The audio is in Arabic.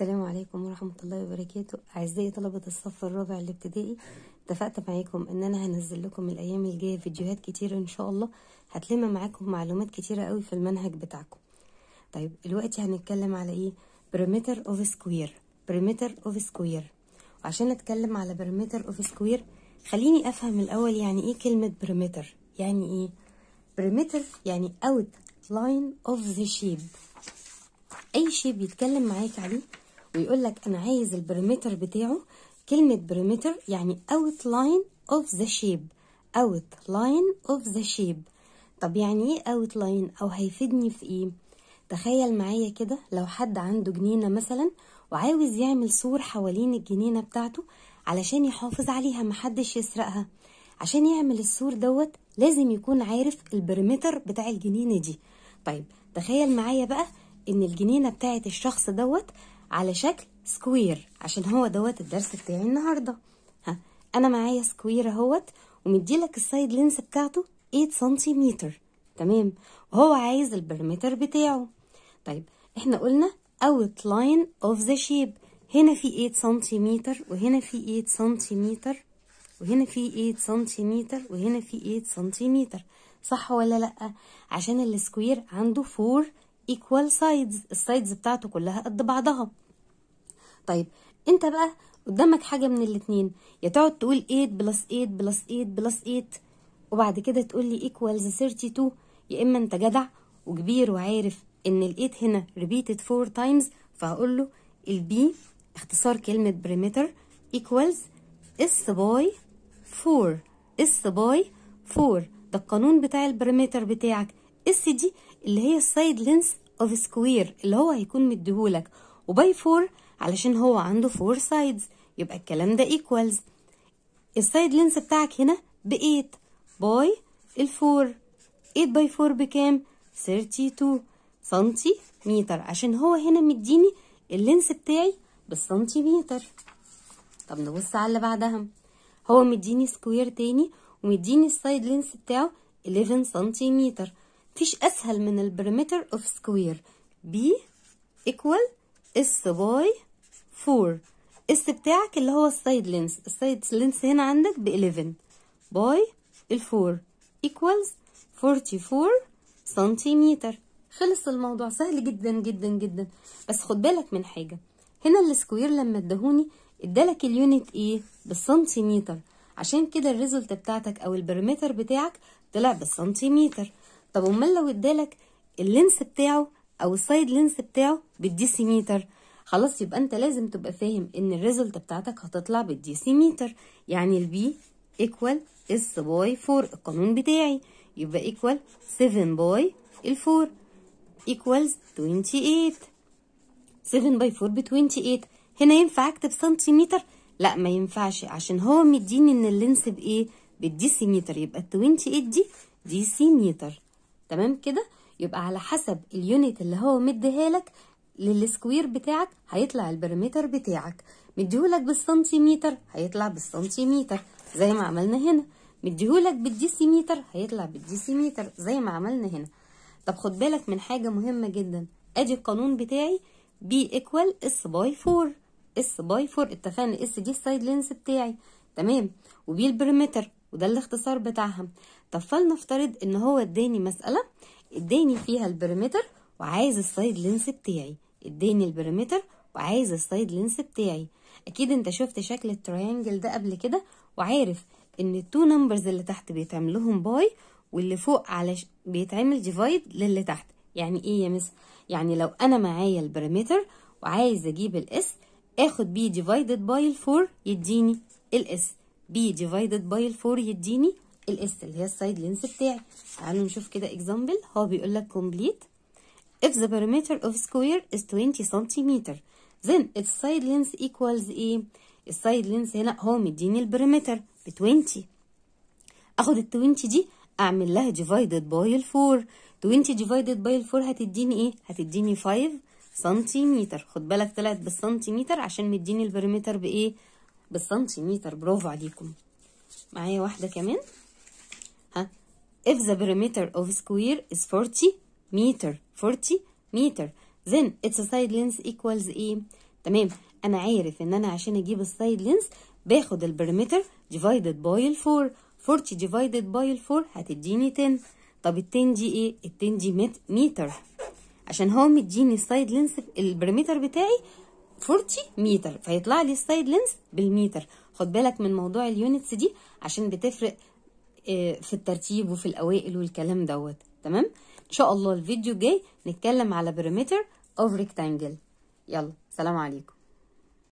السلام عليكم ورحمة الله وبركاته أعزائي طلبة الصف الرابع الابتدائي اتفقت معاكم ان انا هنزل لكم الايام الجاية فيديوهات كتير ان شاء الله هتلم معاكم معلومات كتيرة قوي في المنهج بتاعكم طيب دلوقتي هنتكلم على ايه بريمتر اوف سكوير بريمتر اوف سكوير وعشان اتكلم على بريمتر اوف سكوير خليني افهم الاول يعني ايه كلمة بريمتر يعني ايه بريمتر يعني اوت لاين اوف ذا شيب اي شيب بيتكلم معاك عليه ويقول لك انا عايز البريمتر بتاعه كلمة بريمتر يعني اوت لاين اوف ذا شيب اوت لاين اوف ذا شيب طب يعني ايه اوت لاين او هيفيدني في ايه تخيل معايا كده لو حد عنده جنينة مثلا وعاوز يعمل سور حوالين الجنينة بتاعته علشان يحافظ عليها محدش يسرقها عشان يعمل السور دوت لازم يكون عارف البريمتر بتاع الجنينة دي طيب تخيل معايا بقى ان الجنينة بتاعت الشخص دوت على شكل سكوير عشان هو دوت الدرس بتاعي النهارده ها انا معايا سكوير اهوت ومديلك السايد لينس بتاعته 8 سنتيمتر تمام وهو عايز البرمتر بتاعه طيب احنا قلنا اوت لاين اوف ذا شيب هنا في 8 سنتيمتر وهنا في 8 سنتيمتر وهنا في 8 سنتيمتر وهنا في 8 سنتيمتر صح ولا لا عشان السكوير عنده 4 ايكوال سايدز السايدز بتاعته كلها قد بعضها طيب انت بقى قدامك حاجه من الاثنين يا تقعد تقول 8 بلس 8 بلس 8 بلس 8 وبعد كده تقول لي ايكوالز 32 يا اما انت جدع وكبير وعارف ان ال 8 هنا ريبيتد 4 تايمز فهقول له البي اختصار كلمه بريمتر ايكوالز اس باي 4 اس باي 4 ده القانون بتاع البريمتر بتاعك اس دي اللي هي السايد لينس اوف سكوير اللي هو هيكون مديهولك وباي 4 علشان هو عنده 4 سايدز يبقى الكلام ده ايكوالز السايد لينس بتاعك هنا ب 8 باي ال 4 8 باي 4 بكام 32 سنتيمتر عشان هو هنا مديني اللينس بتاعي بالسنتيمتر طب نبص على اللي بعدها هو مديني سكوير تاني ومديني السايد لينس بتاعه 11 سنتيمتر مفيش اسهل من البريمتر اوف سكوير بي ايكوال اس باي 4 اس بتاعك اللي هو السايد لينس السايد لينس هنا عندك ب 11 باي الفور ايكوالز 44 سنتيمتر خلص الموضوع سهل جدا جدا جدا بس خد بالك من حاجه هنا السكوير لما ادهوني ادالك اليونت ايه بالسنتيمتر عشان كده الريزلت بتاعتك او البرمتر بتاعك طلع بالسنتيمتر طب امال لو ادالك اللينس بتاعه او السايد لينس بتاعه بالديسيميتر خلاص يبقى انت لازم تبقى فاهم ان الريزلت بتاعتك هتطلع بالديسيميتر يعني البي ايكوال اس باي 4 القانون بتاعي يبقى ايكوال 7 باي 4 ايكوالز 28 7 باي 4 ب 28 هنا ينفع اكتب سنتيمتر لا ما ينفعش عشان هو مديني ان اللينس بايه بالديسيمتر يبقى ال 28 دي ديسيمتر تمام كده يبقى على حسب اليونت اللي هو مديها لك للسكوير بتاعك هيطلع البريمتر بتاعك مديهولك بالسنتيمتر هيطلع بالسنتيمتر زي ما عملنا هنا مديهولك بالديسيمتر هيطلع بالديسيمتر زي ما عملنا هنا طب خد بالك من حاجة مهمة جدا ادي القانون بتاعي بي ايكوال اس باي 4 اس باي 4 اتفقنا اس دي السايد لينس بتاعي تمام وبي البريمتر وده الاختصار بتاعها طب فلنفترض ان هو اداني مسألة اداني فيها البريمتر وعايز السايد لينس بتاعي اداني البريمتر وعايز السايد لينس بتاعي اكيد انت شفت شكل التريانجل ده قبل كده وعارف ان التو نمبرز اللي تحت بيتعمل لهم باي واللي فوق على ش... بيتعمل ديفايد للي تحت يعني ايه يا مس يعني لو انا معايا البريمتر وعايز اجيب الاس اخد بيه ديفايدد باي الفور يديني الاس بي ديفايدد باي الفور يديني الاس اللي هي السايد لينس بتاعي تعالوا نشوف كده اكزامبل هو بيقول لك كومبليت if the perimeter of square is 20 سنتيمتر then its side length equals ايه السايد لينس هنا هو مديني البريمتر ب 20 اخد ال 20 دي اعمل لها ديفايدد باي الفور 20 ديفايدد باي الفور هتديني ايه هتديني 5 سنتيمتر خد بالك طلعت بالسنتيمتر عشان مديني البريمتر بايه بالسنتيمتر برافو عليكم معايا واحدة كمان ها if the perimeter of square is 40 meter 40 meter then its side length equals ايه تمام انا عارف ان انا عشان اجيب السايد لينس باخد البريمتر ديفايدد باي 4 40 ديفايدد باي 4 هتديني 10 طب ال 10 دي ايه ال 10 دي متر عشان هو مديني السايد لينس البريمتر بتاعي 40 متر فيطلع لي السايد لينس بالمتر خد بالك من موضوع اليونتس دي عشان بتفرق آه، في الترتيب وفي الاوائل والكلام دوت تمام ان شاء الله الفيديو الجاي نتكلم على بريمتر اوف ريكتانجل يلا سلام عليكم